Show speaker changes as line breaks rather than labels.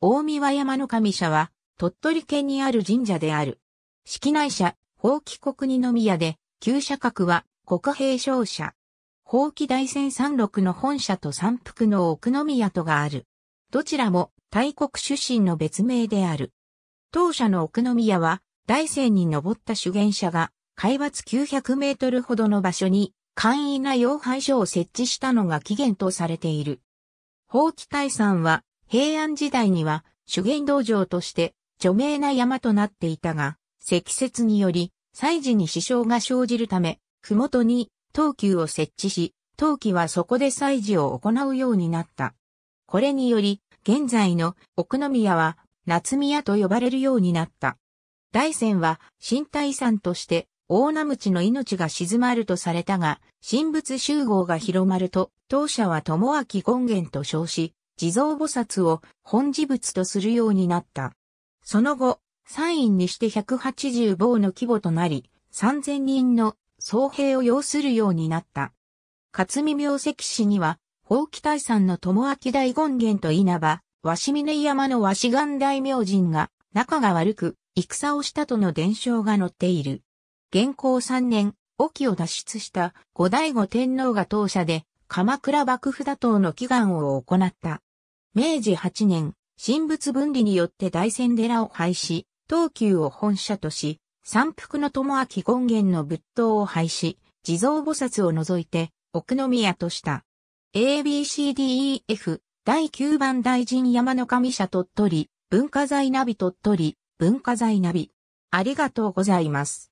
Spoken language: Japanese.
大宮山の神社は、鳥取県にある神社である。式内社、法規国二宮で、旧社格は国平商社。法規大仙山麓の本社と山腹の奥宮とがある。どちらも大国出身の別名である。当社の奥宮は、大仙に登った修験者が、海抜900メートルほどの場所に、簡易な養廃所を設置したのが起源とされている。法規大山は、平安時代には修験道場として著名な山となっていたが、積雪により、祭事に支障が生じるため、ふもとに東急を設置し、東急はそこで祭事を行うようになった。これにより、現在の奥宮は夏宮と呼ばれるようになった。大山は新体山として大名口の命が静まるとされたが、神仏集合が広まると、当社は友明権現と称し、地蔵菩薩を本事物とするようになった。その後、三院にして180坊の規模となり、3000人の総兵を要するようになった。勝見明石市には、法器大山の友明大権現と稲葉、鷲峰山の鷲岩大明神が、仲が悪く、戦をしたとの伝承が載っている。現行三年、沖を脱出した後醍醐天皇が当社で、鎌倉幕府打倒の祈願を行った。明治8年、神仏分離によって大仙寺を廃止、東急を本社とし、三福の友明権現の仏塔を廃止、地蔵菩薩を除いて、奥宮とした。ABCDEF、第9番大臣山の神社鳥取、文化財ナビ鳥取、文化財ナビ。ありがとうご
ざいます。